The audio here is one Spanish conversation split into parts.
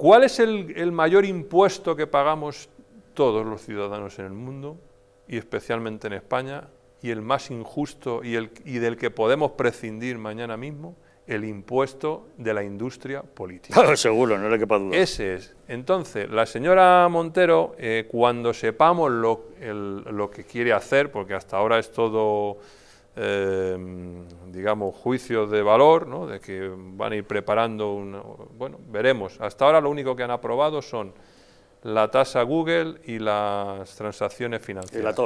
¿Cuál es el, mayor impuesto que pagamos todos los ciudadanos en el mundo y especialmente en España? y el más injusto y, el, del que podemos prescindir mañana mismo, el impuesto de la industria política. seguro, no le quepa duda. Ese es. Entonces, la señora Montero, eh, cuando sepamos lo, lo que quiere hacer, porque hasta ahora es todo Em, digamos, juicios de valor, ¿no? de que van a ir preparando, un bueno, veremos. Hasta ahora lo único que han aprobado son la tasa Google y las transacciones financieras.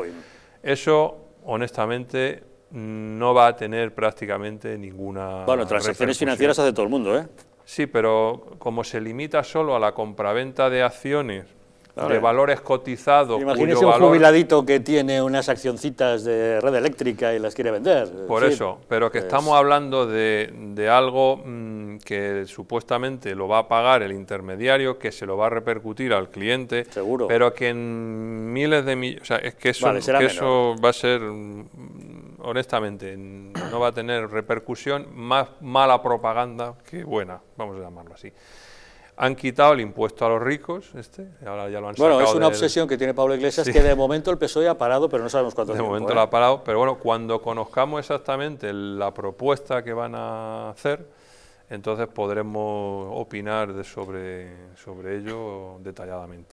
Eso, honestamente, no va a tener prácticamente ninguna... Bueno, transacciones financieras hace todo el mundo, ¿eh? Sí, pero como se limita solo a la compraventa de acciones de valores cotizados. Imagínese un jubiladito que tiene unas accioncitas de red eléctrica y las quiere vender. Por eso, pero que estamos hablando de, de algo mm, que supuestamente lo va a pagar el intermediario, que se lo va a repercutir al cliente. Seguro. Pero que en miles de millones. O sea, es que eso, que eso va a ser. Mm, honestamente, no va a tener repercusión, más mala propaganda que buena, vamos a llamarlo así. Han quitado el impuesto a los ricos, este, ahora ya lo han sacado Bueno, es una obsesión que tiene Pablo Iglesias, que de momento el PSOE ha parado, pero no sabemos cuánto de De momento ¿eh? lo ha parado, pero bueno, cuando conozcamos exactamente la propuesta que van a hacer, entonces podremos opinar sobre, sobre ello detalladamente.